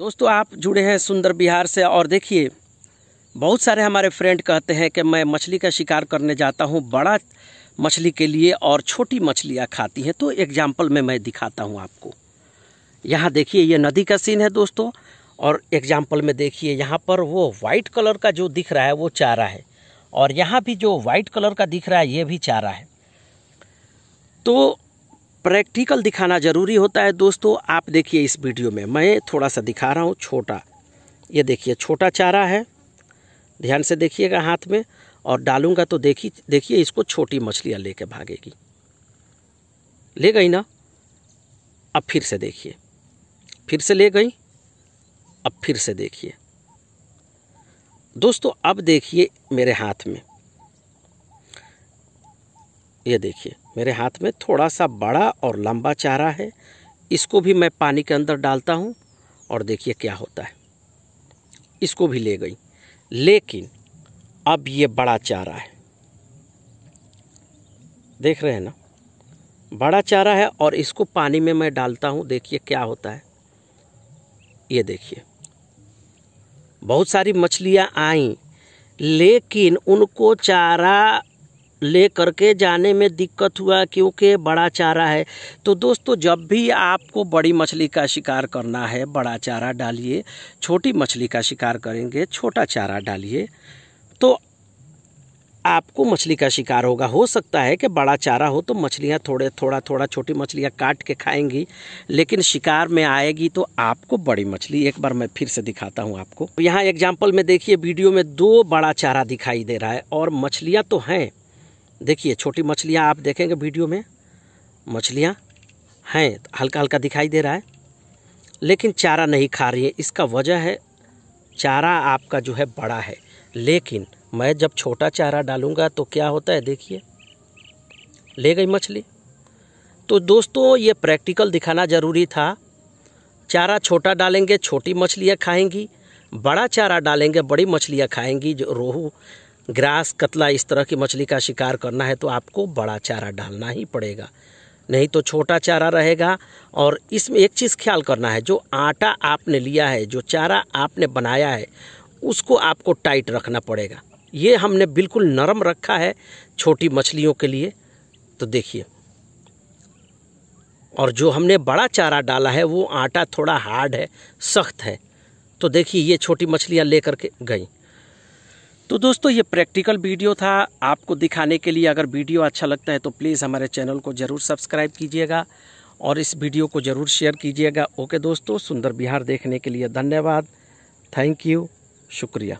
दोस्तों आप जुड़े हैं सुंदर बिहार से और देखिए बहुत सारे हमारे फ्रेंड कहते हैं कि मैं मछली का शिकार करने जाता हूँ बड़ा मछली के लिए और छोटी मछलियाँ खाती हैं तो एग्जाम्पल में मैं दिखाता हूँ आपको यहाँ देखिए ये नदी का सीन है दोस्तों और एग्जाम्पल में देखिए यहाँ पर वो वाइट कलर का जो दिख रहा है वो चारा है और यहाँ भी जो वाइट कलर का दिख रहा है ये भी चारा है तो प्रैक्टिकल दिखाना ज़रूरी होता है दोस्तों आप देखिए इस वीडियो में मैं थोड़ा सा दिखा रहा हूँ छोटा ये देखिए छोटा चारा है ध्यान से देखिएगा हाथ में और डालूंगा तो देखी देखिए इसको छोटी मछलियाँ लेके भागेगी ले गई ना अब फिर से देखिए फिर से ले गई अब फिर से देखिए दोस्तों अब देखिए मेरे हाथ में ये देखिए मेरे हाथ में थोड़ा सा बड़ा और लंबा चारा है इसको भी मैं पानी के अंदर डालता हूँ और देखिए क्या होता है इसको भी ले गई लेकिन अब ये बड़ा चारा है देख रहे हैं ना बड़ा चारा है और इसको पानी में मैं डालता हूँ देखिए क्या होता है ये देखिए बहुत सारी मछलियाँ आई लेकिन उनको चारा ले करके जाने में दिक्कत हुआ क्योंकि बड़ा चारा है तो दोस्तों जब भी आपको बड़ी मछली का शिकार करना है बड़ा चारा डालिए छोटी मछली का शिकार करेंगे छोटा चारा डालिए तो आपको मछली का शिकार होगा हो सकता है कि बड़ा चारा हो तो मछलियाँ थोड़े थोड़ा थोड़ा छोटी मछलियाँ काट के खाएंगी लेकिन शिकार में आएगी तो आपको बड़ी मछली एक बार मैं फिर से दिखाता हूँ आपको यहाँ एग्जाम्पल में देखिए वीडियो में दो बड़ा चारा दिखाई दे रहा है और मछलियाँ तो हैं देखिए छोटी मछलियाँ आप देखेंगे वीडियो में मछलियाँ हैं हल्का हल्का दिखाई दे रहा है लेकिन चारा नहीं खा रही है इसका वजह है चारा आपका जो है बड़ा है लेकिन मैं जब छोटा चारा डालूंगा तो क्या होता है देखिए ले गई मछली तो दोस्तों ये प्रैक्टिकल दिखाना ज़रूरी था चारा छोटा डालेंगे छोटी मछलियाँ खाएंगी बड़ा चारा डालेंगे बड़ी मछलियाँ खाएंगी जो रोहू ग्रास कतला इस तरह की मछली का शिकार करना है तो आपको बड़ा चारा डालना ही पड़ेगा नहीं तो छोटा चारा रहेगा और इसमें एक चीज़ ख्याल करना है जो आटा आपने लिया है जो चारा आपने बनाया है उसको आपको टाइट रखना पड़ेगा ये हमने बिल्कुल नरम रखा है छोटी मछलियों के लिए तो देखिए और जो हमने बड़ा चारा डाला है वो आटा थोड़ा हार्ड है सख्त है तो देखिए ये छोटी मछलियाँ लेकर के गई तो दोस्तों ये प्रैक्टिकल वीडियो था आपको दिखाने के लिए अगर वीडियो अच्छा लगता है तो प्लीज़ हमारे चैनल को ज़रूर सब्सक्राइब कीजिएगा और इस वीडियो को ज़रूर शेयर कीजिएगा ओके दोस्तों सुंदर बिहार देखने के लिए धन्यवाद थैंक यू शुक्रिया